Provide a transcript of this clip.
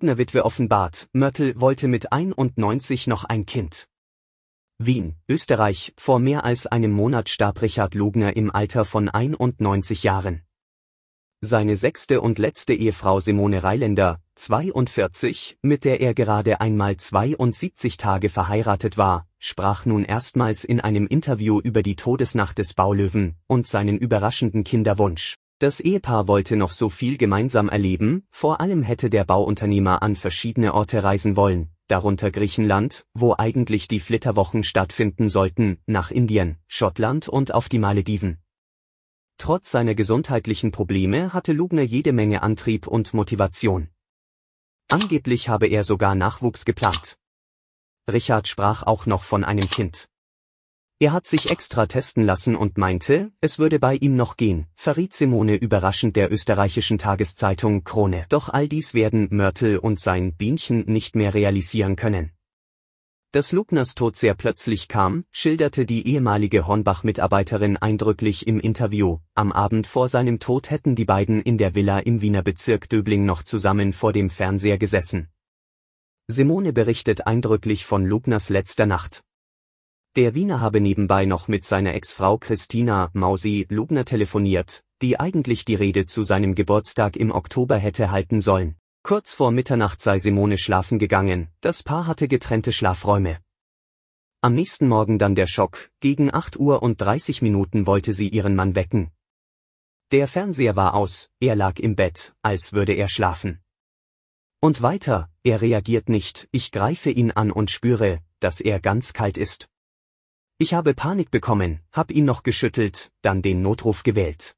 Hubner Witwe offenbart, Mörtel wollte mit 91 noch ein Kind. Wien, Österreich, vor mehr als einem Monat starb Richard Lugner im Alter von 91 Jahren. Seine sechste und letzte Ehefrau Simone Reiländer, 42, mit der er gerade einmal 72 Tage verheiratet war, sprach nun erstmals in einem Interview über die Todesnacht des Baulöwen und seinen überraschenden Kinderwunsch. Das Ehepaar wollte noch so viel gemeinsam erleben, vor allem hätte der Bauunternehmer an verschiedene Orte reisen wollen, darunter Griechenland, wo eigentlich die Flitterwochen stattfinden sollten, nach Indien, Schottland und auf die Malediven. Trotz seiner gesundheitlichen Probleme hatte Lugner jede Menge Antrieb und Motivation. Angeblich habe er sogar Nachwuchs geplant. Richard sprach auch noch von einem Kind. Er hat sich extra testen lassen und meinte, es würde bei ihm noch gehen, verriet Simone überraschend der österreichischen Tageszeitung Krone. Doch all dies werden Mörtel und sein Bienchen nicht mehr realisieren können. Dass Lugners Tod sehr plötzlich kam, schilderte die ehemalige Hornbach-Mitarbeiterin eindrücklich im Interview. Am Abend vor seinem Tod hätten die beiden in der Villa im Wiener Bezirk Döbling noch zusammen vor dem Fernseher gesessen. Simone berichtet eindrücklich von Lugners letzter Nacht. Der Wiener habe nebenbei noch mit seiner Ex-Frau Christina Mausi-Lubner telefoniert, die eigentlich die Rede zu seinem Geburtstag im Oktober hätte halten sollen. Kurz vor Mitternacht sei Simone schlafen gegangen, das Paar hatte getrennte Schlafräume. Am nächsten Morgen dann der Schock, gegen 8 Uhr und 30 Minuten wollte sie ihren Mann wecken. Der Fernseher war aus, er lag im Bett, als würde er schlafen. Und weiter, er reagiert nicht, ich greife ihn an und spüre, dass er ganz kalt ist. Ich habe Panik bekommen, hab ihn noch geschüttelt, dann den Notruf gewählt.